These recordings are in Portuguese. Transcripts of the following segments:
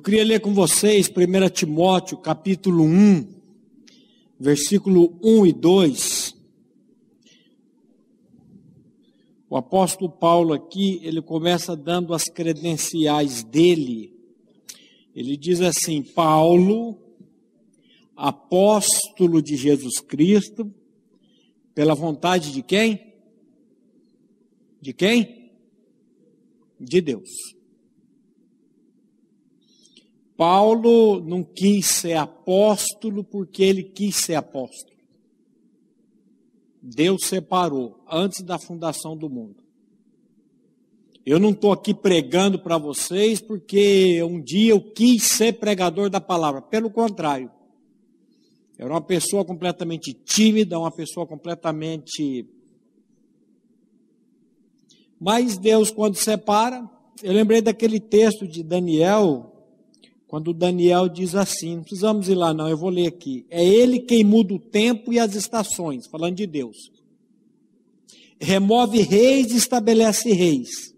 Eu queria ler com vocês 1 Timóteo, capítulo 1, versículo 1 e 2. O apóstolo Paulo aqui, ele começa dando as credenciais dele. Ele diz assim: Paulo, apóstolo de Jesus Cristo, pela vontade de quem? De quem? De Deus Paulo não quis ser apóstolo porque ele quis ser apóstolo. Deus separou antes da fundação do mundo. Eu não estou aqui pregando para vocês porque um dia eu quis ser pregador da palavra. Pelo contrário, eu era uma pessoa completamente tímida, uma pessoa completamente. Mas Deus, quando separa, eu lembrei daquele texto de Daniel, quando Daniel diz assim, não precisamos ir lá, não, eu vou ler aqui. É ele quem muda o tempo e as estações, falando de Deus. Remove reis e estabelece reis.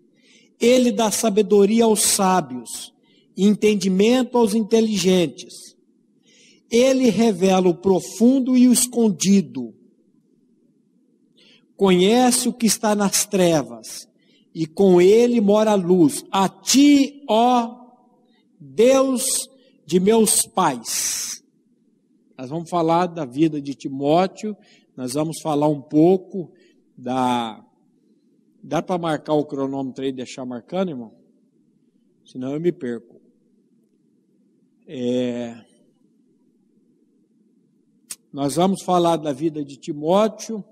Ele dá sabedoria aos sábios e entendimento aos inteligentes. Ele revela o profundo e o escondido. Conhece o que está nas trevas, e com ele mora a luz. A ti, ó Deus de meus pais. Nós vamos falar da vida de Timóteo, nós vamos falar um pouco da. Dá para marcar o cronômetro aí e deixar marcando, irmão? Senão eu me perco. É... Nós vamos falar da vida de Timóteo,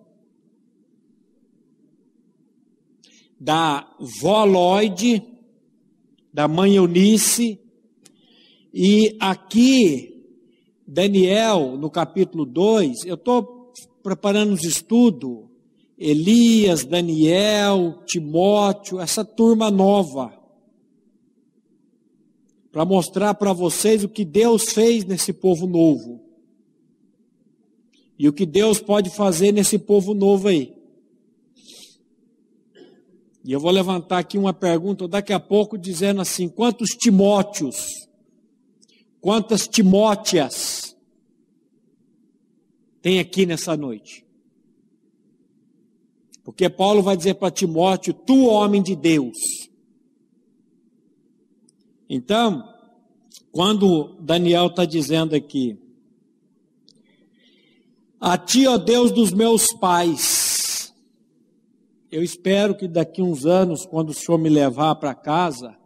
da Voloide, da mãe Eunice, e aqui, Daniel, no capítulo 2, eu estou preparando os estudos, Elias, Daniel, Timóteo, essa turma nova, para mostrar para vocês o que Deus fez nesse povo novo. E o que Deus pode fazer nesse povo novo aí. E eu vou levantar aqui uma pergunta daqui a pouco, dizendo assim: quantos Timóteos Quantas Timóteas tem aqui nessa noite? Porque Paulo vai dizer para Timóteo: Tu, homem de Deus. Então, quando Daniel está dizendo aqui, a ti, ó Deus dos meus pais, eu espero que daqui uns anos, quando o Senhor me levar para casa,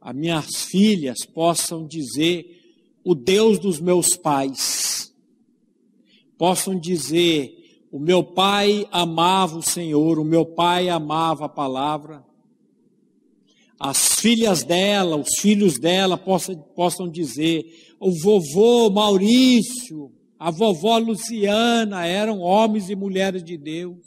as minhas filhas possam dizer o Deus dos meus pais. Possam dizer, o meu pai amava o Senhor, o meu pai amava a palavra. As filhas dela, os filhos dela possam, possam dizer, o vovô Maurício, a vovó Luciana eram homens e mulheres de Deus.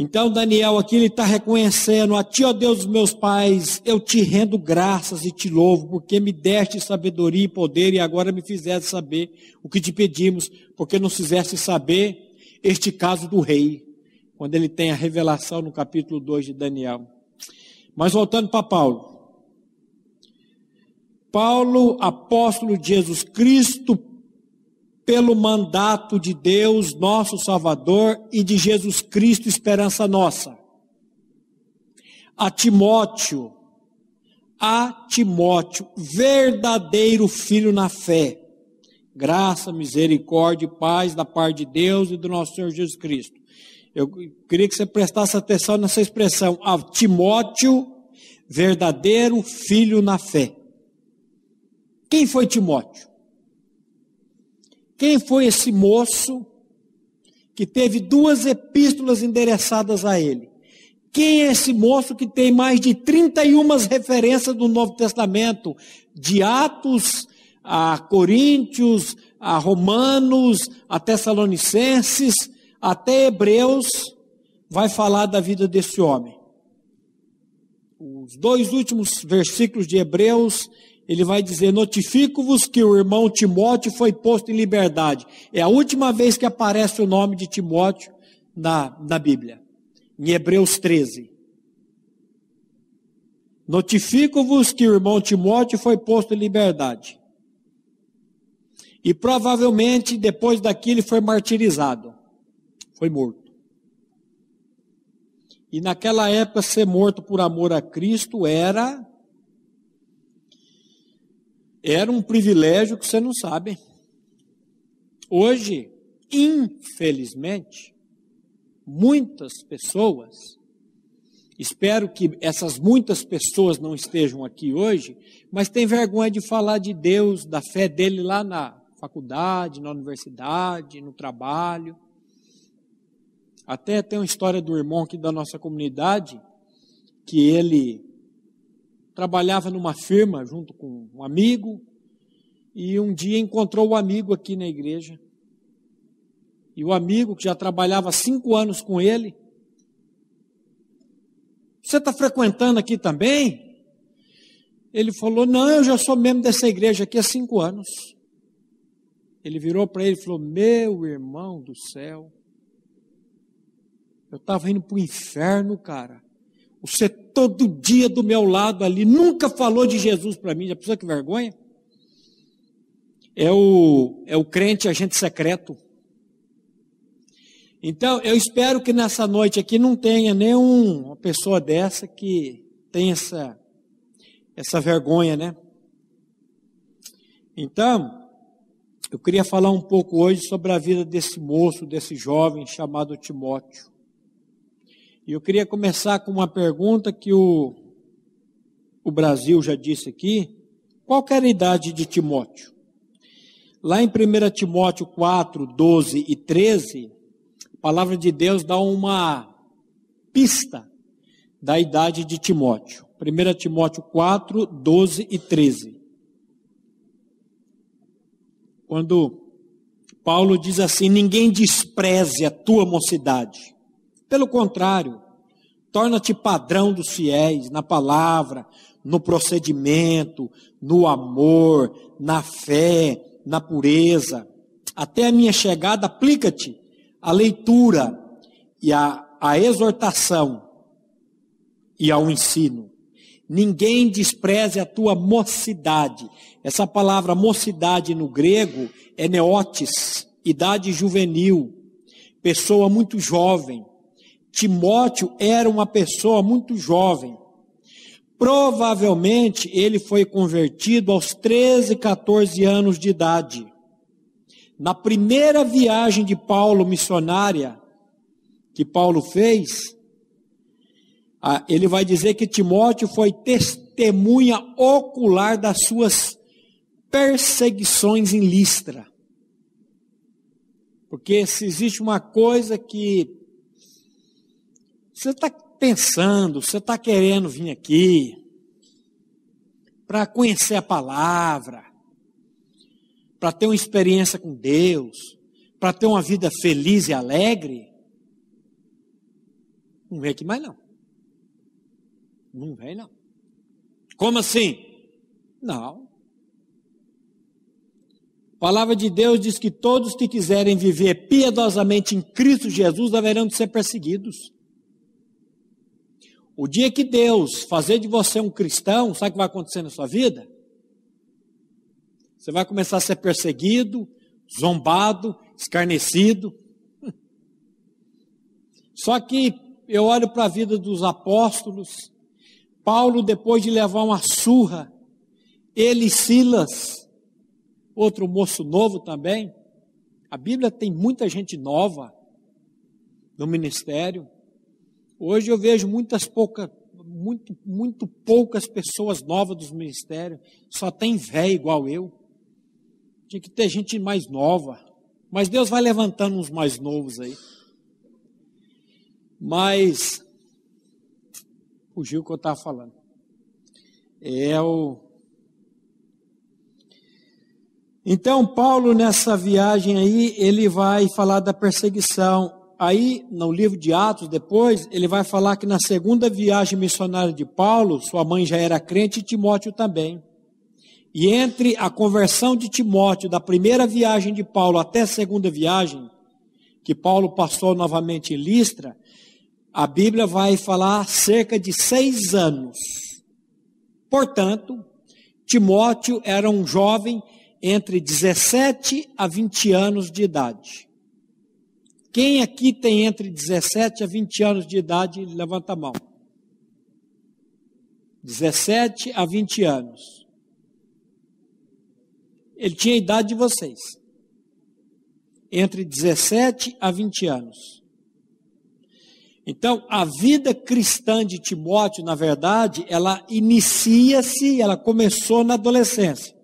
Então Daniel aqui ele está reconhecendo a ti, ó Deus dos meus pais, eu te rendo graças e te louvo, porque me deste sabedoria e poder e agora me fizeste saber o que te pedimos, porque não fizeste saber este caso do rei, quando ele tem a revelação no capítulo 2 de Daniel. Mas voltando para Paulo. Paulo, apóstolo de Jesus Cristo, pelo mandato de Deus, nosso Salvador, e de Jesus Cristo, esperança nossa. A Timóteo, a Timóteo, verdadeiro filho na fé, graça, misericórdia e paz da parte de Deus e do nosso Senhor Jesus Cristo. Eu queria que você prestasse atenção nessa expressão, a Timóteo, verdadeiro filho na fé. Quem foi Timóteo? Quem foi esse moço que teve duas epístolas endereçadas a ele? Quem é esse moço que tem mais de 31 referências do Novo Testamento, de Atos a Coríntios, a Romanos, a Tessalonicenses, até Hebreus, vai falar da vida desse homem? Os dois últimos versículos de Hebreus ele vai dizer: Notifico-vos que o irmão Timóteo foi posto em liberdade. É a última vez que aparece o nome de Timóteo na, na Bíblia, em Hebreus 13. Notifico-vos que o irmão Timóteo foi posto em liberdade. E provavelmente depois daquilo foi martirizado, foi morto. E naquela época ser morto por amor a Cristo era era um privilégio que você não sabe. Hoje, infelizmente, muitas pessoas, espero que essas muitas pessoas não estejam aqui hoje, mas tem vergonha de falar de Deus, da fé dele lá na faculdade, na universidade, no trabalho. Até tem uma história do irmão aqui da nossa comunidade, que ele trabalhava numa firma junto com um amigo e um dia encontrou o um amigo aqui na igreja. E o amigo que já trabalhava cinco anos com ele, você está frequentando aqui também? Ele falou, não, eu já sou membro dessa igreja aqui há cinco anos. Ele virou para ele e falou, meu irmão do céu, eu estava indo para o inferno, cara. Você todo dia do meu lado ali, nunca falou de Jesus para mim. Já pensou que vergonha? É o, é o crente agente secreto. Então, eu espero que nessa noite aqui não tenha nenhuma pessoa dessa que tenha essa, essa vergonha, né? Então, eu queria falar um pouco hoje sobre a vida desse moço, desse jovem chamado Timóteo. E eu queria começar com uma pergunta que o, o Brasil já disse aqui. Qual era a idade de Timóteo? Lá em 1 Timóteo 4, 12 e 13, a palavra de Deus dá uma pista da idade de Timóteo. 1 Timóteo 4, 12 e 13. Quando Paulo diz assim: Ninguém despreze a tua mocidade pelo contrário, torna-te padrão dos fiéis na palavra, no procedimento, no amor, na fé, na pureza. Até a minha chegada, aplica-te a leitura e a, a exortação e ao ensino. Ninguém despreze a tua mocidade. Essa palavra mocidade no grego é neotes, idade juvenil, pessoa muito jovem. Timóteo era uma pessoa muito jovem. Provavelmente ele foi convertido aos 13, 14 anos de idade. Na primeira viagem de Paulo missionária que Paulo fez, ah, ele vai dizer que Timóteo foi testemunha ocular das suas perseguições em Listra. Porque se existe uma coisa que você está pensando, você está querendo vir aqui para conhecer a palavra, para ter uma experiência com Deus, para ter uma vida feliz e alegre? Não vem aqui mais não. Não vem não. Como assim? Não. A palavra de Deus diz que todos que quiserem viver piedosamente em Cristo Jesus haverão de ser perseguidos. O dia que Deus fazer de você um cristão, sabe o que vai acontecer na sua vida? Você vai começar a ser perseguido, zombado, escarnecido. Só que eu olho para a vida dos apóstolos. Paulo, depois de levar uma surra, ele e Silas, outro moço novo também. A Bíblia tem muita gente nova no ministério. Hoje eu vejo muitas poucas, muito, muito poucas pessoas novas dos ministérios, só tem velho igual eu. Tinha que ter gente mais nova. Mas Deus vai levantando uns mais novos aí. Mas fugiu o que eu estava falando. É o. Então, Paulo, nessa viagem aí, ele vai falar da perseguição aí, no livro de Atos, depois, ele vai falar que na segunda viagem missionária de Paulo, sua mãe já era crente e Timóteo também. E entre a conversão de Timóteo, da primeira viagem de Paulo até a segunda viagem, que Paulo passou novamente em Listra, a Bíblia vai falar cerca de seis anos. Portanto, Timóteo era um jovem entre 17 a 20 anos de idade. Quem aqui tem entre 17 a 20 anos de idade, levanta a mão. 17 a 20 anos. Ele tinha a idade de vocês. Entre 17 a 20 anos. Então, a vida cristã de Timóteo, na verdade, ela inicia-se, ela começou na adolescência.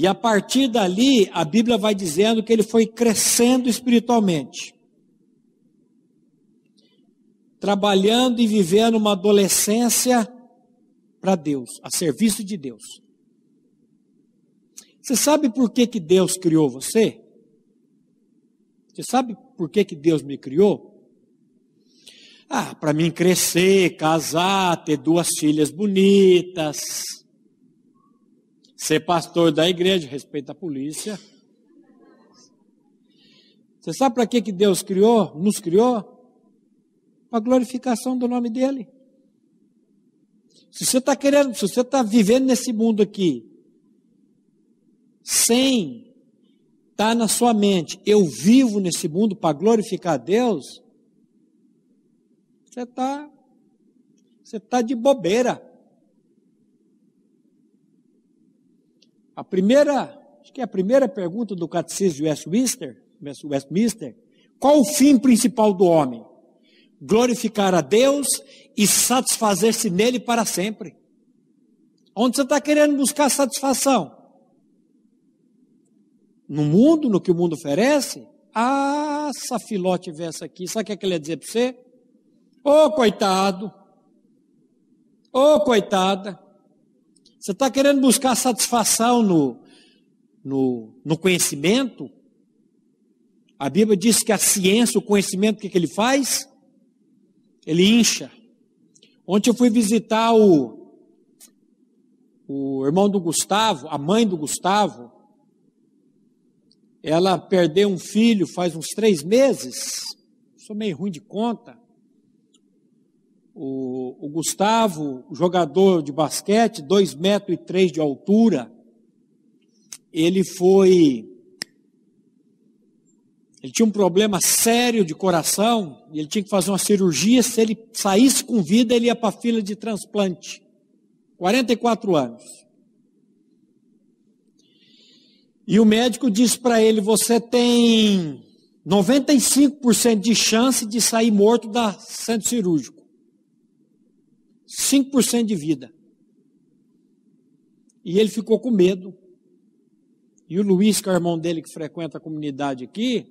E a partir dali, a Bíblia vai dizendo que ele foi crescendo espiritualmente. Trabalhando e vivendo uma adolescência para Deus, a serviço de Deus. Você sabe por que, que Deus criou você? Você sabe por que, que Deus me criou? Ah, para mim crescer, casar, ter duas filhas bonitas ser pastor da igreja, respeita a polícia. Você sabe para que, que Deus criou, nos criou? Para glorificação do nome dele. Se você está querendo, se você está vivendo nesse mundo aqui, sem estar tá na sua mente, eu vivo nesse mundo para glorificar Deus, você está você tá de bobeira. A primeira, acho que é a primeira pergunta do Catecismo Westminster, Westminster, qual o fim principal do homem? Glorificar a Deus e satisfazer-se nele para sempre. Onde você está querendo buscar satisfação? No mundo, no que o mundo oferece? Ah, se a Filó tivesse aqui, sabe o que, é que ele ia dizer para você? Ô oh, coitado! Ô oh, coitada! Você está querendo buscar satisfação no, no, no, conhecimento? A Bíblia diz que a ciência, o conhecimento, o que, que ele faz? Ele incha. Ontem eu fui visitar o, o irmão do Gustavo, a mãe do Gustavo. Ela perdeu um filho faz uns três meses. Sou meio ruim de conta o, o Gustavo, jogador de basquete, 2 metros e três de altura, ele foi. Ele tinha um problema sério de coração, ele tinha que fazer uma cirurgia. Se ele saísse com vida, ele ia para a fila de transplante. 44 anos. E o médico disse para ele: Você tem 95% de chance de sair morto da centro cirúrgico. 5% de vida. E ele ficou com medo. E o Luiz, que é o irmão dele que frequenta a comunidade aqui,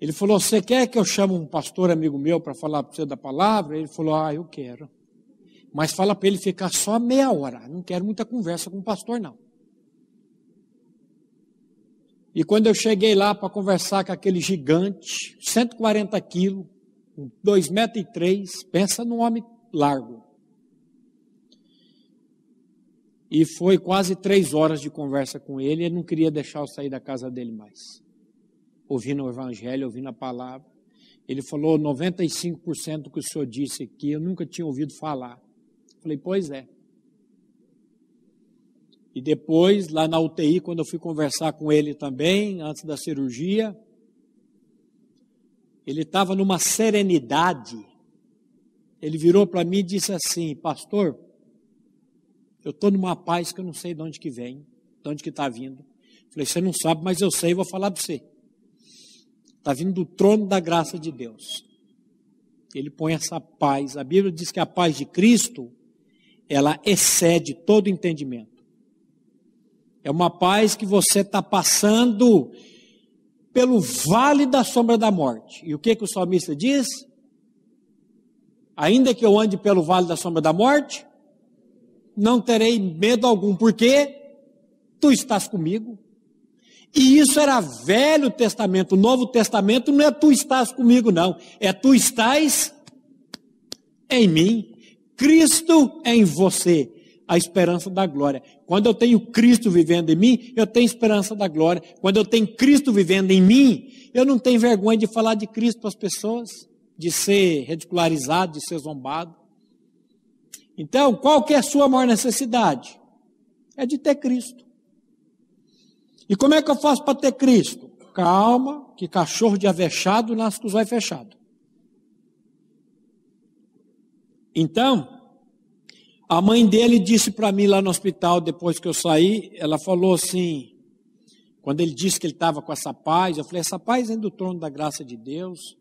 ele falou: Você quer que eu chame um pastor amigo meu para falar para você da palavra? Ele falou: Ah, eu quero. Mas fala para ele ficar só meia hora. Não quero muita conversa com o pastor, não. E quando eu cheguei lá para conversar com aquele gigante, 140 quilos, 2,3 metros, pensa num homem largo. E foi quase três horas de conversa com ele. Ele não queria deixar eu sair da casa dele mais. Ouvindo o evangelho, ouvindo a palavra. Ele falou: 95% do que o senhor disse aqui eu nunca tinha ouvido falar. falei: Pois é. E depois, lá na UTI, quando eu fui conversar com ele também, antes da cirurgia, ele estava numa serenidade ele virou para mim e disse assim: Pastor, eu estou numa paz que eu não sei de onde que vem, de onde que está vindo. Falei, você não sabe, mas eu sei, e vou falar para você. Está vindo do trono da graça de Deus. Ele põe essa paz. A Bíblia diz que a paz de Cristo, ela excede todo entendimento. É uma paz que você está passando pelo vale da sombra da morte. E o que, que o salmista diz? Ainda que eu ande pelo vale da sombra da morte, não terei medo algum, porque tu estás comigo. E isso era Velho Testamento, o Novo Testamento não é tu estás comigo, não. É tu estás em mim, Cristo em você, a esperança da glória. Quando eu tenho Cristo vivendo em mim, eu tenho esperança da glória. Quando eu tenho Cristo vivendo em mim, eu não tenho vergonha de falar de Cristo para as pessoas de ser ridicularizado, de ser zombado. Então, qual que é a sua maior necessidade? É de ter Cristo. E como é que eu faço para ter Cristo? Calma, que cachorro de avechado nasce com os olhos fechados. Então, a mãe dele disse para mim lá no hospital, depois que eu saí, ela falou assim, quando ele disse que ele estava com essa paz, eu falei, essa paz vem do trono da graça de Deus,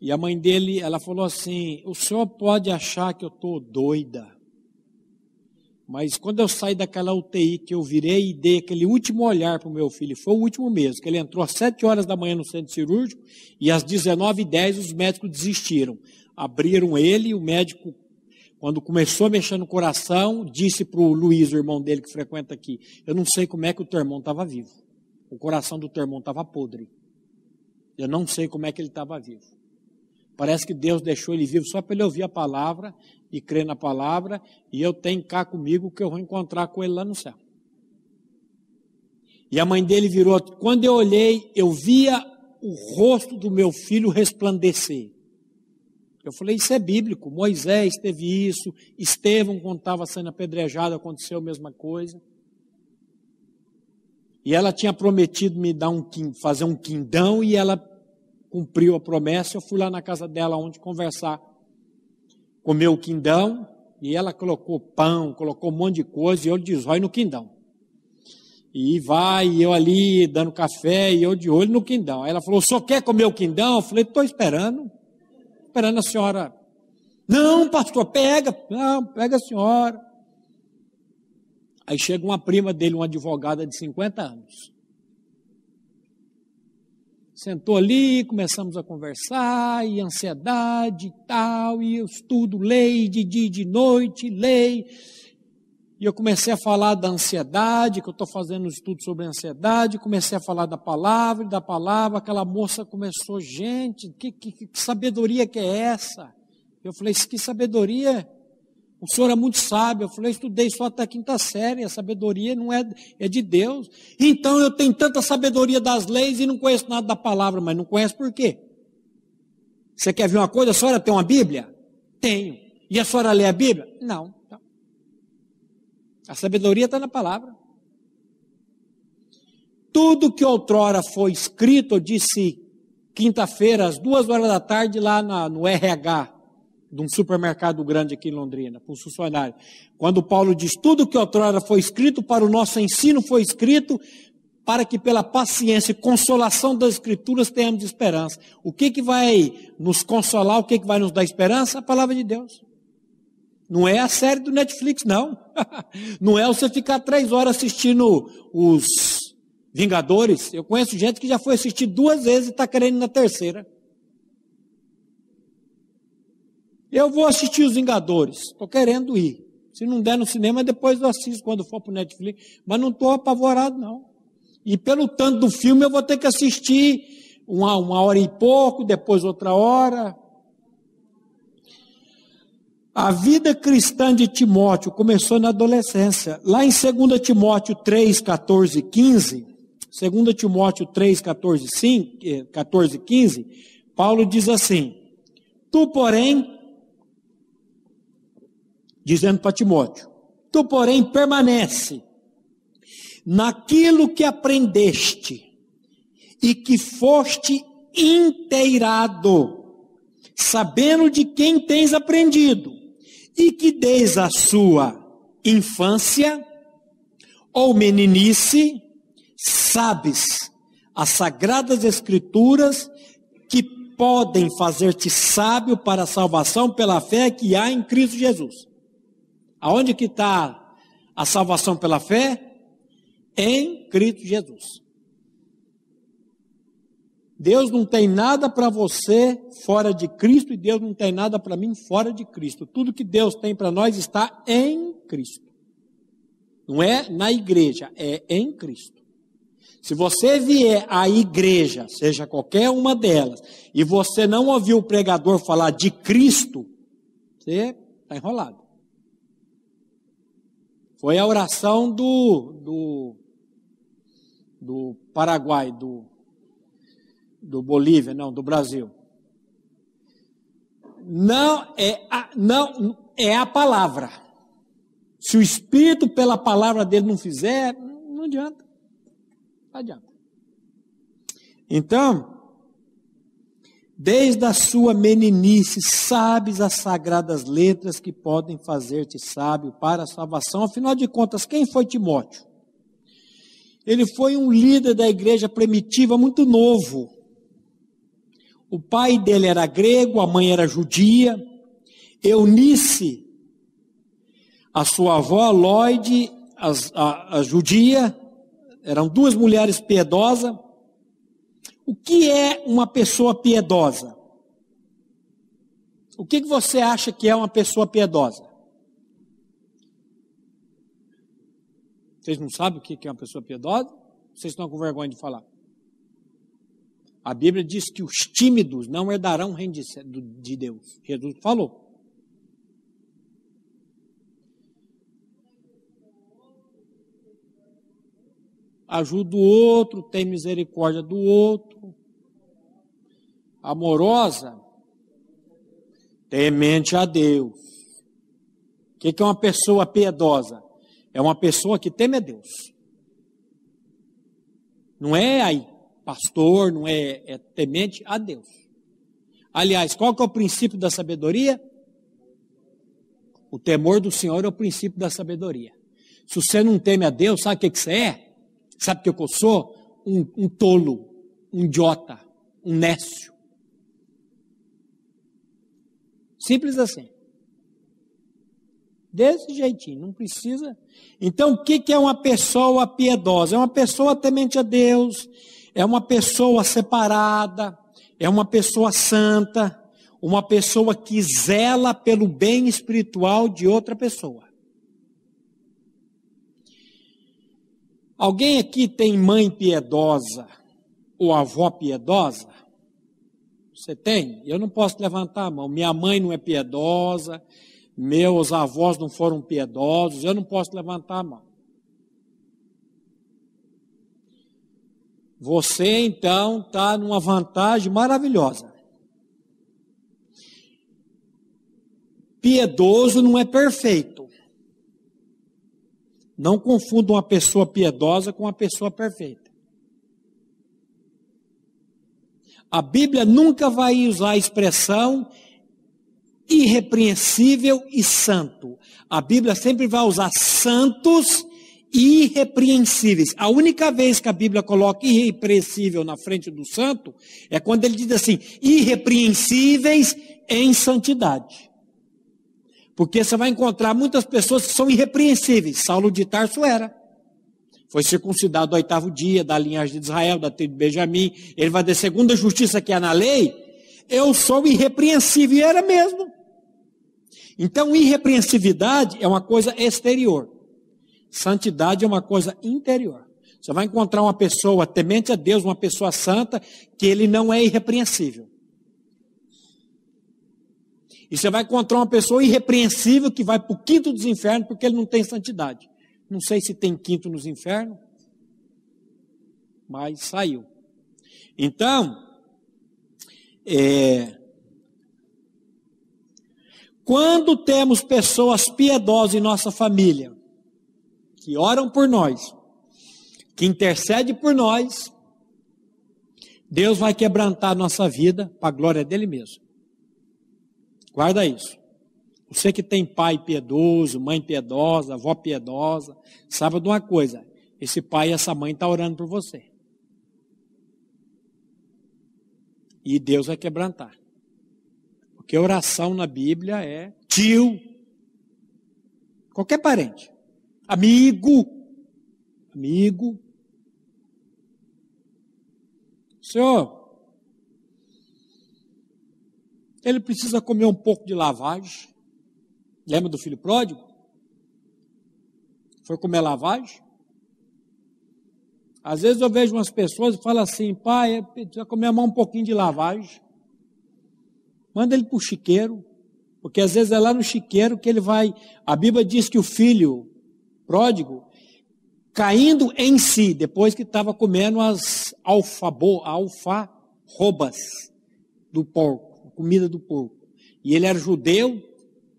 e a mãe dele, ela falou assim: "O senhor pode achar que eu tô doida, mas quando eu saí daquela UTI que eu virei e dei aquele último olhar para o meu filho, foi o último mesmo, que ele entrou às 7 horas da manhã no centro cirúrgico e às 19h10 os médicos desistiram. Abriram ele, o médico, quando começou a mexer no coração, disse para o Luiz, o irmão dele que frequenta aqui, eu não sei como é que o teu irmão estava vivo. O coração do teu irmão estava podre. Eu não sei como é que ele estava vivo. Parece que Deus deixou ele vivo só para ele ouvir a palavra e crer na palavra, e eu tenho cá comigo que eu vou encontrar com ele lá no céu. E a mãe dele virou. Quando eu olhei, eu via o rosto do meu filho resplandecer. Eu falei, isso é bíblico. Moisés teve isso, Estevão, quando estava sendo apedrejado, aconteceu a mesma coisa. E ela tinha prometido me dar um fazer um quindão e ela cumpriu a promessa, eu fui lá na casa dela onde conversar. Comeu o quindão e ela colocou pão, colocou um monte de coisa e eu de olho no quindão. E vai, eu ali dando café e eu de olho no quindão. Aí ela falou: "Só quer comer o quindão?" Eu falei: estou esperando. Esperando a senhora." "Não, pastor, pega. Não, pega a senhora." Aí chega uma prima dele, uma advogada de 50 anos sentou ali, começamos a conversar, e ansiedade e tal, e eu estudo lei de dia e de noite, lei. E eu comecei a falar da ansiedade, que eu estou fazendo um estudo sobre ansiedade, comecei a falar da palavra, e da palavra, aquela moça começou, gente, que, que, que sabedoria que é essa? Eu falei, que sabedoria o senhor é muito sábio. Eu falei, eu estudei só até a quinta série, a sabedoria não é, é de Deus. Então eu tenho tanta sabedoria das leis e não conheço nada da palavra, mas não conheço por quê? Você quer ver uma coisa? A senhora tem uma Bíblia? Tenho. E a senhora lê a Bíblia? Não. Então, a sabedoria está na palavra. Tudo que outrora foi escrito, eu disse quinta-feira, às duas horas da tarde, lá na, no RH, de um supermercado grande aqui em Londrina, para um funcionário. Quando Paulo diz: Tudo que outrora foi escrito para o nosso ensino foi escrito, para que pela paciência e consolação das Escrituras tenhamos esperança. O que, que vai nos consolar, o que, que vai nos dar esperança? A palavra de Deus. Não é a série do Netflix, não. não é você ficar três horas assistindo os Vingadores. Eu conheço gente que já foi assistir duas vezes e está querendo na terceira. Eu vou assistir Os Vingadores, estou querendo ir. Se não der no cinema, depois eu assisto quando for para o Netflix. Mas não estou apavorado, não. E pelo tanto do filme, eu vou ter que assistir uma, uma hora e pouco, depois outra hora. A vida cristã de Timóteo começou na adolescência. Lá em 2 Timóteo 3, 14, 15, 2 Timóteo 3, 14, 5, 14, 15, Paulo diz assim: Tu, porém, dizendo para Timóteo: Tu, porém, permanece naquilo que aprendeste e que foste inteirado, sabendo de quem tens aprendido, e que desde a sua infância ou meninice sabes as sagradas escrituras que podem fazer-te sábio para a salvação pela fé que há em Cristo Jesus. Aonde que está a salvação pela fé? Em Cristo Jesus. Deus não tem nada para você fora de Cristo e Deus não tem nada para mim fora de Cristo. Tudo que Deus tem para nós está em Cristo. Não é na igreja, é em Cristo. Se você vier à igreja, seja qualquer uma delas, e você não ouviu o pregador falar de Cristo, você está enrolado. Foi a oração do, do, do Paraguai, do, do Bolívia, não, do Brasil. Não é a, não, é a palavra. Se o Espírito, pela palavra dele, não fizer, não adianta. Não adianta. Então, Desde a sua meninice, sabes as sagradas letras que podem fazer-te sábio para a salvação. Afinal de contas, quem foi Timóteo? Ele foi um líder da igreja primitiva muito novo. O pai dele era grego, a mãe era judia. Eunice, a sua avó Lloyd, a, a, a judia, eram duas mulheres piedosas. O que é uma pessoa piedosa? O que, você acha que é uma pessoa piedosa? Vocês não sabem o que é uma pessoa piedosa? Vocês estão com vergonha de falar. A Bíblia diz que os tímidos não herdarão o reino de Deus. Jesus falou. ajuda o outro, tem misericórdia do outro. Amorosa, temente a Deus. O que é uma pessoa piedosa? É uma pessoa que teme a Deus. Não é aí pastor, não é, é temente a Deus. Aliás, qual que é o princípio da sabedoria? O temor do Senhor é o princípio da sabedoria. Se você não teme a Deus, sabe o que, que você é? Sabe o que eu sou? Um, um tolo, um idiota, um nécio. Simples assim. Desse jeitinho, não precisa. Então, o que é uma pessoa piedosa? É uma pessoa temente a Deus, é uma pessoa separada, é uma pessoa santa, uma pessoa que zela pelo bem espiritual de outra pessoa. Alguém aqui tem mãe piedosa ou avó piedosa? Você tem? Eu não posso levantar a mão. Minha mãe não é piedosa, meus avós não foram piedosos, eu não posso levantar a mão. Você então está numa vantagem maravilhosa. Piedoso não é perfeito. Não confunda uma pessoa piedosa com uma pessoa perfeita. A Bíblia nunca vai usar a expressão irrepreensível e santo. A Bíblia sempre vai usar santos e irrepreensíveis. A única vez que a Bíblia coloca irrepreensível na frente do santo é quando ele diz assim: irrepreensíveis em santidade. Porque você vai encontrar muitas pessoas que são irrepreensíveis. Saulo de Tarso era. Foi circuncidado no oitavo dia, da linhagem de Israel, da tribo de Benjamim. Ele vai dizer, segundo a justiça que há na lei, eu sou irrepreensível. E era mesmo. Então, irrepreensividade é uma coisa exterior. Santidade é uma coisa interior. Você vai encontrar uma pessoa temente a Deus, uma pessoa santa, que ele não é irrepreensível. E você vai encontrar uma pessoa irrepreensível que vai para o quinto dos infernos porque ele não tem santidade. Não sei se tem quinto nos infernos, mas saiu. Então, é, quando temos pessoas piedosas em nossa família, que oram por nós, que intercede por nós, Deus vai quebrantar nossa vida para a glória dele mesmo. Guarda isso. Você que tem pai piedoso, mãe piedosa, avó piedosa, sabe de uma coisa: esse pai e essa mãe estão tá orando por você. E Deus vai quebrantar. Porque oração na Bíblia é tio, qualquer parente, amigo, amigo. Senhor, ele precisa comer um pouco de lavagem. Lembra do filho pródigo? Foi comer lavagem? Às vezes eu vejo umas pessoas e falo assim, pai, é, precisa comer um pouquinho de lavagem. Manda ele para o chiqueiro, porque às vezes é lá no chiqueiro que ele vai. A Bíblia diz que o filho pródigo, caindo em si, depois que estava comendo as alfabô, alfarrobas do porco, comida do porco. E ele era judeu,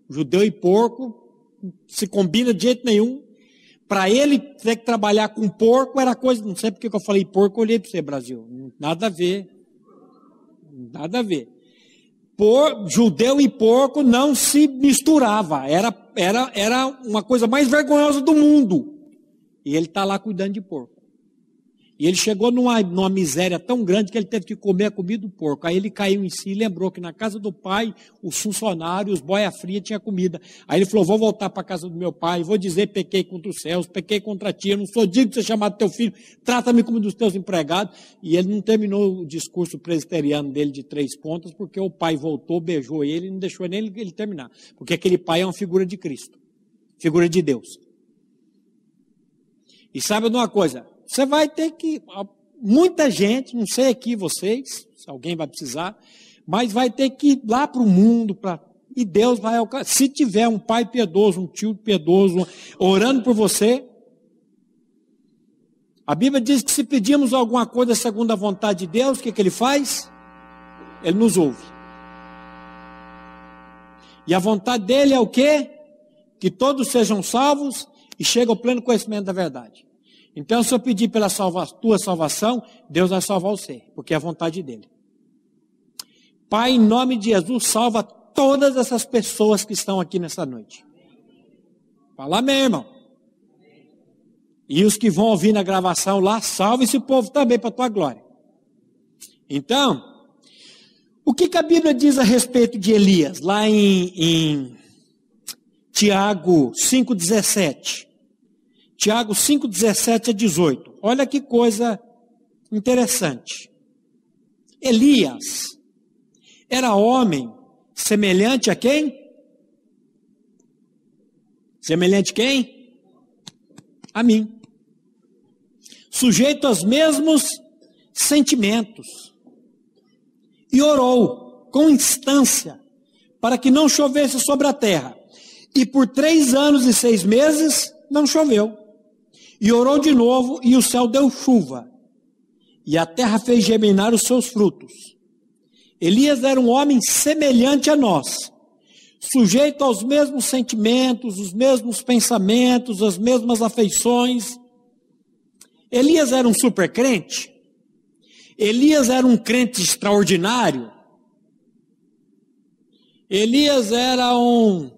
judeu e porco, se combina de jeito nenhum. Para ele ter que trabalhar com porco era coisa, não sei porque que eu falei porco, olhei para você, Brasil. Nada a ver. Nada a ver. Por, judeu e porco não se misturava. Era, era, era uma coisa mais vergonhosa do mundo. E ele está lá cuidando de porco. E ele chegou numa, numa miséria tão grande que ele teve que comer a comida do porco. Aí ele caiu em si e lembrou que na casa do pai, os funcionários, os boia fria, tinha comida. Aí ele falou: Vou voltar para a casa do meu pai, vou dizer: pequei contra os céus, pequei contra ti, eu não sou digno de ser chamado teu filho, trata-me como dos teus empregados. E ele não terminou o discurso presbiteriano dele de três pontas, porque o pai voltou, beijou ele e não deixou nem ele, ele terminar. Porque aquele pai é uma figura de Cristo, figura de Deus. E sabe de uma coisa? você vai ter que. Muita gente, não sei aqui vocês, se alguém vai precisar, mas vai ter que ir lá para o mundo, e Deus vai alcançar. Se tiver um pai piedoso, um tio piedoso, orando por você. A Bíblia diz que se pedimos alguma coisa segundo a vontade de Deus, o que, que ele faz? Ele nos ouve. E a vontade dele é o quê? Que todos sejam salvos e cheguem ao pleno conhecimento da verdade. Então, se eu pedir pela salva tua salvação, Deus vai salvar você, porque é a vontade dele. Pai, em nome de Jesus, salva todas essas pessoas que estão aqui nessa noite. Fala amém, irmão. E os que vão ouvir na gravação lá, salve esse povo também para a tua glória. Então, o que, que, a Bíblia diz a respeito de Elias? Lá em, em Tiago 5,17. Tiago 5, 17 a 18. Olha que coisa interessante. Elias era homem semelhante a quem? Semelhante a quem? A mim. Sujeito aos mesmos sentimentos. E orou com instância para que não chovesse sobre a terra. E por três anos e seis meses não choveu. E orou de novo, e o céu deu chuva, e a terra fez germinar os seus frutos. Elias era um homem semelhante a nós, sujeito aos mesmos sentimentos, os mesmos pensamentos, as mesmas afeições. Elias era um super crente? Elias era um crente extraordinário? Elias era um.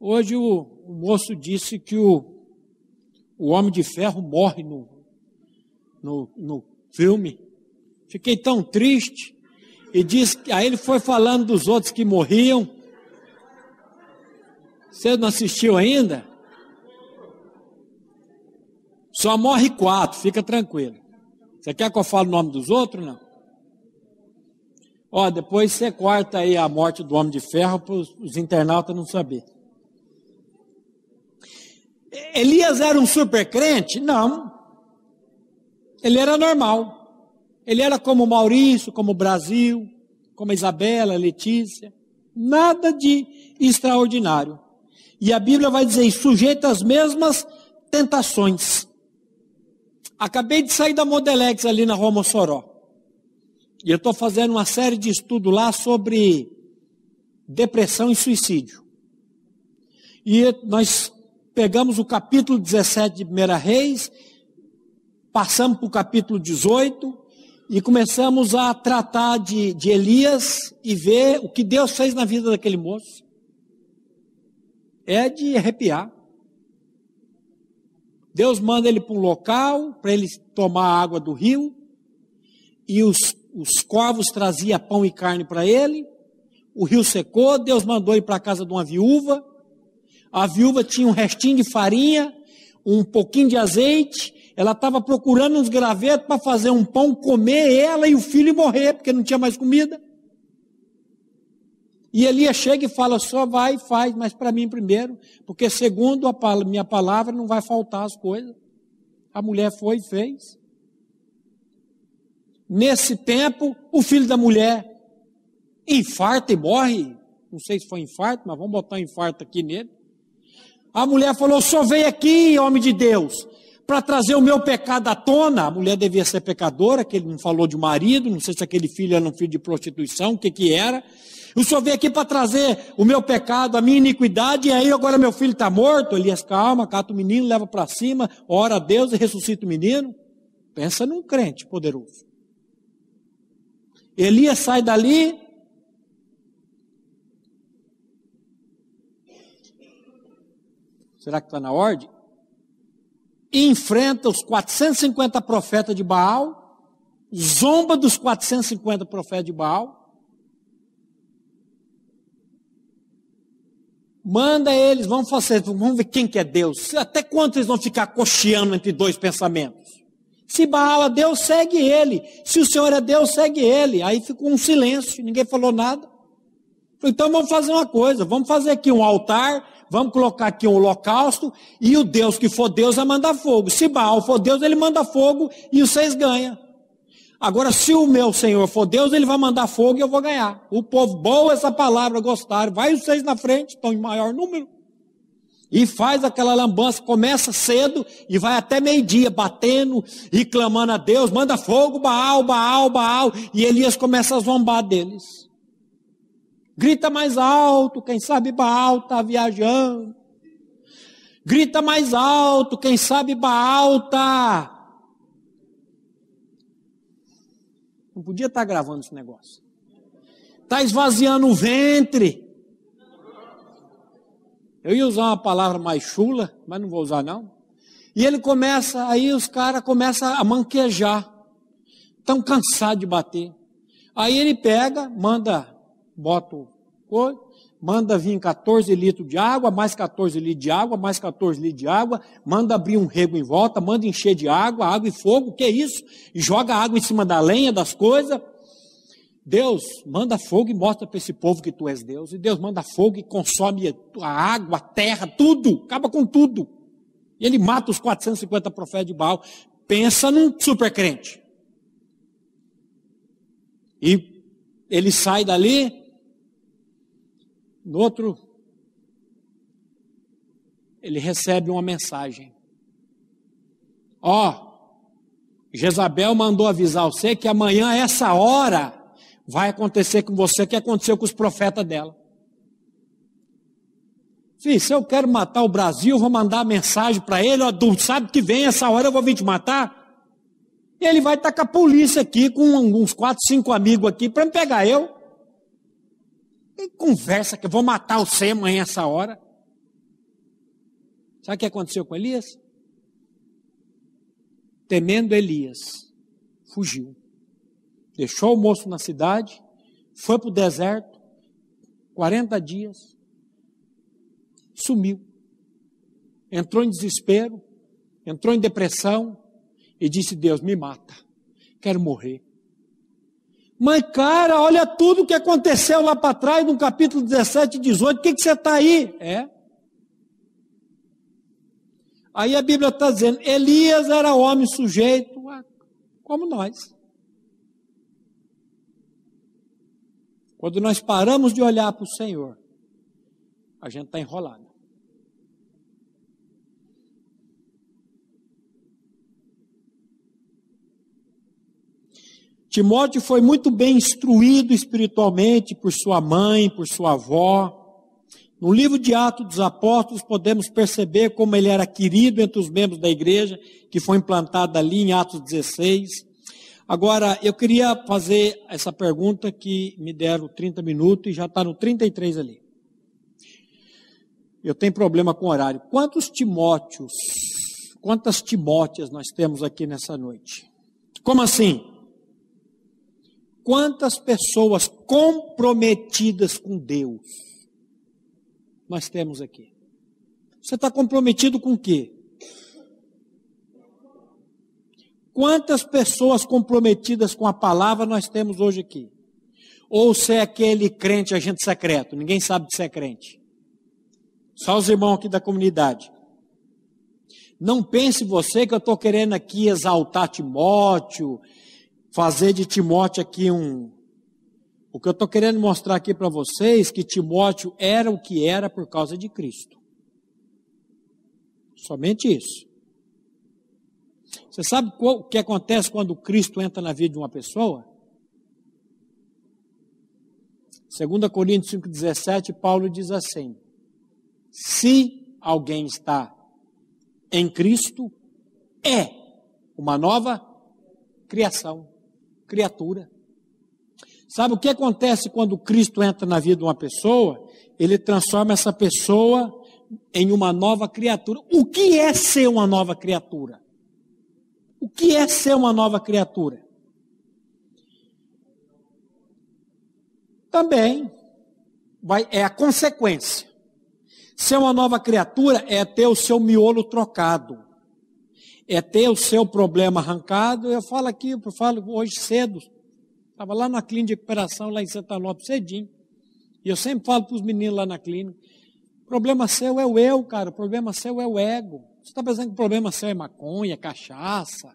Hoje o, o moço disse que o, o Homem de Ferro morre no, no, no filme. Fiquei tão triste. E disse que aí ele foi falando dos outros que morriam. Você não assistiu ainda? Só morre quatro, fica tranquilo. Você quer que eu fale o nome dos outros? Não. Ó, depois você corta aí a morte do Homem de Ferro para os internautas não saberem. Elias era um super crente? Não. Ele era normal. Ele era como Maurício, como Brasil, como Isabela, Letícia. Nada de extraordinário. E a Bíblia vai dizer: sujeito às mesmas tentações. Acabei de sair da Modelex ali na Roma Soró. E eu estou fazendo uma série de estudo lá sobre depressão e suicídio. E nós pegamos o capítulo 17 de 1 Reis, passamos para o capítulo 18 e começamos a tratar de, de Elias e ver o que Deus fez na vida daquele moço. É de arrepiar. Deus manda ele para um local para ele tomar a água do rio, e os, os corvos traziam pão e carne para ele. O rio secou, Deus mandou ele para a casa de uma viúva, a viúva tinha um restinho de farinha, um pouquinho de azeite, ela estava procurando uns gravetos para fazer um pão, comer ela e o filho morrer, porque não tinha mais comida. E Elias chega e fala: só vai e faz, mas para mim primeiro, porque segundo a minha palavra não vai faltar as coisas. A mulher foi e fez. Nesse tempo, o filho da mulher infarta e morre. Não sei se foi infarto, mas vamos botar um infarto aqui nele. A mulher falou: só veio aqui, homem de Deus, para trazer o meu pecado à tona. A mulher devia ser pecadora, que ele não falou de marido, não sei se aquele filho era um filho de prostituição, o que que era. Eu só veio aqui para trazer o meu pecado, a minha iniquidade, e aí agora meu filho está morto. Elias, calma, cata o menino, leva para cima, ora a Deus e ressuscita o menino. Pensa num crente poderoso. Elias sai dali, será que está na ordem? Enfrenta os 450 profetas de Baal, zomba dos 450 profetas de Baal, manda eles, vamos fazer, vamos ver quem que é Deus, até quanto eles vão ficar cocheando entre dois pensamentos. Se Baal é Deus, segue ele. Se o Senhor é Deus, segue ele. Aí ficou um silêncio, ninguém falou nada. Então vamos fazer uma coisa, vamos fazer aqui um altar vamos colocar aqui o holocausto, e o Deus que for Deus vai mandar fogo. Se Baal for Deus, ele manda fogo e vocês ganham. Agora, se o meu Senhor for Deus, ele vai mandar fogo e eu vou ganhar. O povo, boa essa palavra, gostaram. Vai vocês na frente, estão em maior número. E faz aquela lambança, começa cedo e vai até meio-dia, batendo e clamando a Deus, manda fogo, Baal, Baal, Baal. E Elias começa a zombar deles. Grita mais alto, quem sabe Baal está viajando. Grita mais alto, quem sabe Baal está. Não podia estar tá gravando esse negócio. Está esvaziando o ventre. Eu ia usar uma palavra mais chula, mas não vou usar não. E ele começa, aí os caras começam a manquejar. Estão cansados de bater. Aí ele pega, manda boto, manda vir 14 litros de água, mais 14 litros de água, mais 14 litros de água, manda abrir um rego em volta, manda encher de água, água e fogo, que é isso? E joga água em cima da lenha, das coisas. Deus, manda fogo e mostra para esse povo que tu és Deus. E Deus manda fogo e consome a água, a terra, tudo, acaba com tudo. E ele mata os 450 profetas de Baal. Pensa num supercrente. E ele sai dali, no outro, ele recebe uma mensagem. Ó, oh, Jezabel mandou avisar você que amanhã, essa hora, vai acontecer com você o que aconteceu com os profetas dela. se eu quero matar o Brasil, vou mandar mensagem para ele, ó, do sabe que vem, essa hora eu vou vir te matar. E ele vai estar com a polícia aqui, com uns quatro, cinco amigos aqui, para me pegar eu. Que conversa que eu vou matar você amanhã essa hora. Sabe o que aconteceu com Elias? Temendo Elias, fugiu. Deixou o moço na cidade, foi para o deserto, 40 dias, sumiu. Entrou em desespero, entrou em depressão e disse: Deus, me mata, quero morrer. Mas, cara, olha tudo o que aconteceu lá para trás, no capítulo 17 e 18, o que, que você está aí? É. Aí a Bíblia está dizendo: Elias era homem sujeito a, como nós. Quando nós paramos de olhar para o Senhor, a gente está enrolado. Timóteo foi muito bem instruído espiritualmente por sua mãe, por sua avó. No livro de Atos dos Apóstolos, podemos perceber como ele era querido entre os membros da igreja, que foi implantada ali em Atos 16. Agora, eu queria fazer essa pergunta que me deram 30 minutos e já está no 33 ali. Eu tenho problema com horário. Quantos Timóteos, quantas Timóteas nós temos aqui nessa noite? Como assim? quantas pessoas comprometidas com Deus nós temos aqui. Você está comprometido com o quê? Quantas pessoas comprometidas com a palavra nós temos hoje aqui? Ou você é aquele crente, agente secreto? Ninguém sabe de ser é crente. Só os irmãos aqui da comunidade. Não pense você que eu estou querendo aqui exaltar Timóteo, fazer de Timóteo aqui um. O que eu estou querendo mostrar aqui para vocês que Timóteo era o que era por causa de Cristo. Somente isso. Você sabe o que acontece quando Cristo entra na vida de uma pessoa? 2 Coríntios 5,17, Paulo diz assim: Se alguém está em Cristo, é uma nova criação criatura. Sabe o que acontece quando Cristo entra na vida de uma pessoa? Ele transforma essa pessoa em uma nova criatura. O que é ser uma nova criatura? O que é ser uma nova criatura? Também vai, é a consequência. Ser uma nova criatura é ter o seu miolo trocado é ter o seu problema arrancado. Eu falo aqui, eu falo hoje cedo. Estava lá na clínica de recuperação, lá em Santa Lopes, cedinho. E eu sempre falo para os meninos lá na clínica: problema seu é o eu, cara. O problema seu é o ego. Você está pensando que o problema seu é maconha, cachaça.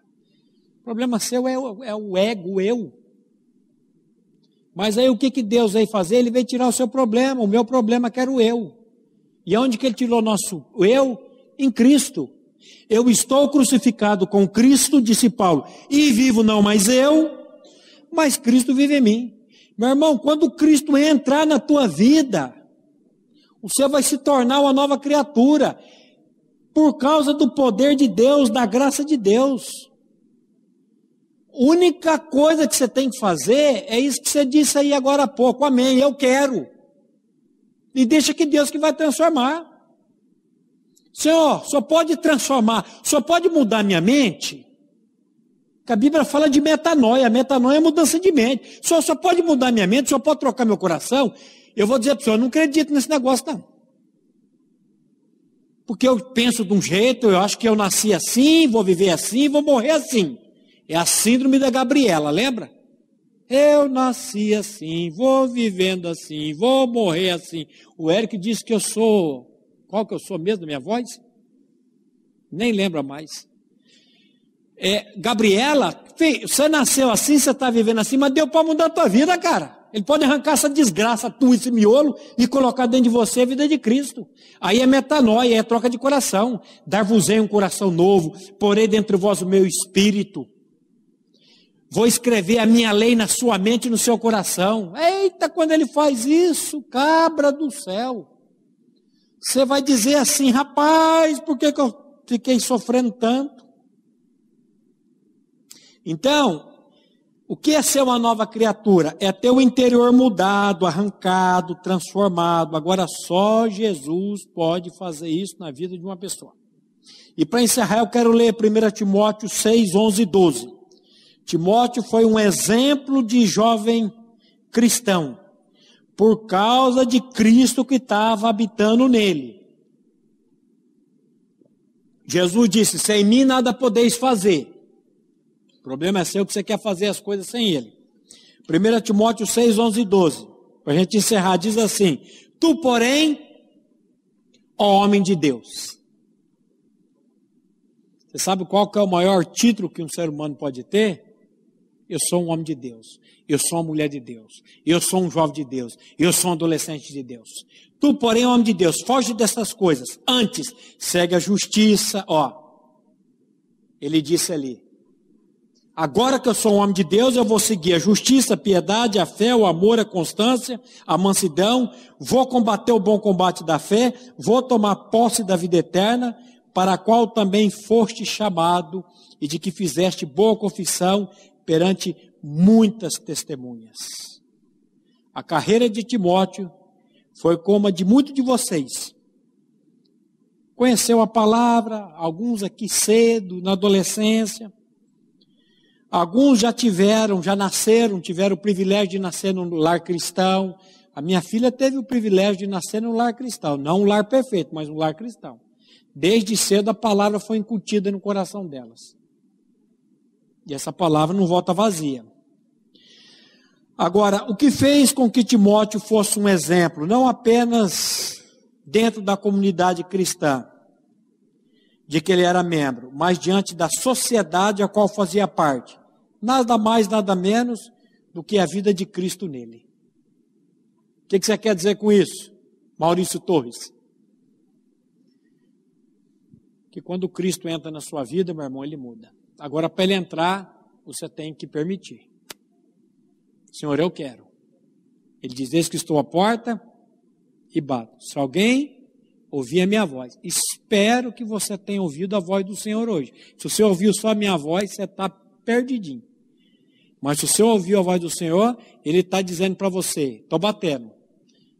O problema seu é, o, é o ego, o eu. Mas aí o que, que Deus veio fazer? Ele veio tirar o seu problema. O meu problema que era o eu. E onde que ele tirou nosso eu? Em Cristo. Eu estou crucificado com Cristo, disse Paulo, e vivo não mais eu, mas Cristo vive em mim. Meu irmão, quando Cristo entrar na tua vida, você vai se tornar uma nova criatura, por causa do poder de Deus, da graça de Deus. Única coisa que você tem que fazer é isso que você disse aí agora há pouco, amém, eu quero. E deixa que Deus que vai transformar. Senhor, só pode transformar, só pode mudar minha mente. Que a Bíblia fala de metanoia, metanoia é mudança de mente. Só só pode mudar minha mente, só pode trocar meu coração. Eu vou dizer para o senhor, eu não acredito nesse negócio não. Porque eu penso de um jeito, eu acho que eu nasci assim, vou viver assim, vou morrer assim. É a síndrome da Gabriela, lembra? Eu nasci assim, vou vivendo assim, vou morrer assim. O Eric disse que eu sou qual que eu é sou mesmo, minha voz? Nem lembra mais. É, Gabriela, filho, você nasceu assim, você está vivendo assim, mas deu para mudar a tua vida, cara. Ele pode arrancar essa desgraça tua, esse miolo, e colocar dentro de você a vida de Cristo. Aí é metanoia, é troca de coração. Dar-vos-ei um coração novo, porei dentro de vós o meu espírito. Vou escrever a minha lei na sua mente e no seu coração. Eita, quando ele faz isso, cabra do céu. Você vai dizer assim, rapaz, por que, que eu fiquei sofrendo tanto? Então, o que é ser uma nova criatura? É ter o interior mudado, arrancado, transformado. Agora só Jesus pode fazer isso na vida de uma pessoa. E para encerrar, eu quero ler 1 Timóteo 6, 11 e 12. Timóteo foi um exemplo de jovem cristão por causa de Cristo que estava habitando nele. Jesus disse: Sem mim nada podeis fazer. O problema é seu que você quer fazer as coisas sem ele. 1 Timóteo 6, 11 e 12. Para a gente encerrar, diz assim: Tu, porém, ó homem de Deus. Você sabe qual que é o maior título que um ser humano pode ter? Eu sou um homem de Deus. Eu sou uma mulher de Deus. Eu sou um jovem de Deus. Eu sou um adolescente de Deus. Tu, porém, homem de Deus, foge dessas coisas. Antes, segue a justiça. Ó, ele disse ali. Agora que eu sou um homem de Deus, eu vou seguir a justiça, a piedade, a fé, o amor, a constância, a mansidão. Vou combater o bom combate da fé. Vou tomar posse da vida eterna, para a qual também foste chamado e de que fizeste boa confissão perante muitas testemunhas. A carreira de Timóteo foi como a de muitos de vocês. Conheceu a palavra, alguns aqui cedo, na adolescência. Alguns já tiveram, já nasceram, tiveram o privilégio de nascer num lar cristão. A minha filha teve o privilégio de nascer num lar cristão, não um lar perfeito, mas um lar cristão. Desde cedo a palavra foi incutida no coração delas. E essa palavra não volta vazia. Agora, o que fez com que Timóteo fosse um exemplo, não apenas dentro da comunidade cristã, de que ele era membro, mas diante da sociedade a qual fazia parte. Nada mais, nada menos do que a vida de Cristo nele. O que, que você quer dizer com isso, Maurício Torres? Que quando Cristo entra na sua vida, meu irmão, ele muda. Agora, para ele entrar, você tem que permitir. Senhor, eu quero. Ele diz: Desde que estou à porta e bato. Se alguém ouvir a minha voz, espero que você tenha ouvido a voz do Senhor hoje. Se você ouviu só a minha voz, você está perdidinho. Mas se você ouviu a voz do Senhor, Ele está dizendo para você: estou batendo.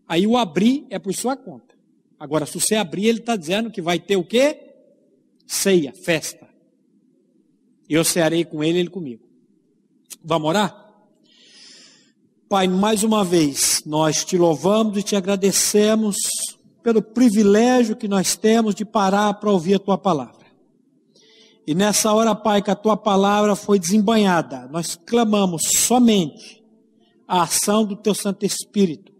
Aí o abrir é por sua conta. Agora, se você abrir, Ele está dizendo que vai ter o quê? Ceia, festa. Eu cearei com ele, e ele comigo. Vamos orar? Pai, mais uma vez, nós te louvamos e te agradecemos pelo privilégio que nós temos de parar para ouvir a tua palavra. E nessa hora, Pai, que a tua palavra foi desembanhada, nós clamamos somente a ação do teu Santo Espírito,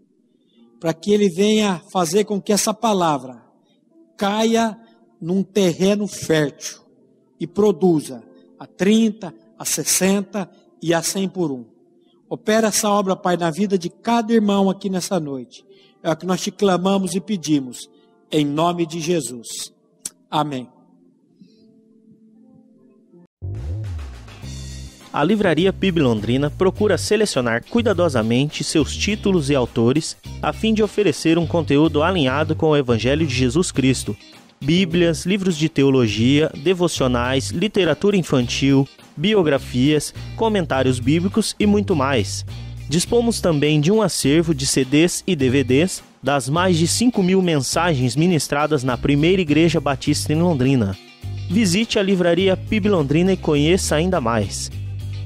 para que ele venha fazer com que essa palavra caia num terreno fértil e produza a 30, a 60 e a 100 por um. Opera essa obra, Pai, na vida de cada irmão aqui nessa noite. É o que nós te clamamos e pedimos, em nome de Jesus. Amém. a Livraria PIB Londrina procura selecionar cuidadosamente seus títulos e autores a fim de oferecer um conteúdo alinhado com o Evangelho de Jesus Cristo, bíblias, livros de teologia, devocionais, literatura infantil, biografias, comentários bíblicos e muito mais. Dispomos também de um acervo de CDs e DVDs das mais de 5 mil mensagens ministradas na primeira Igreja Batista em Londrina. Visite a Livraria PIB Londrina e conheça ainda mais.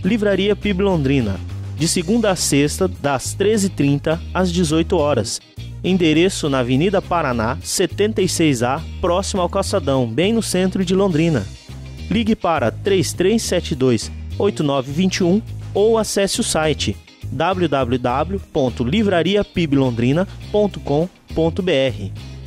Livraria PIB Londrina, de segunda a sexta, das 13h30 às 18 horas endereço na Avenida Paraná, 76A, próximo ao Calçadão, bem no centro de Londrina. Ligue para 3372 8921 ou acesse o site www.livrariapiblondrina.com.br.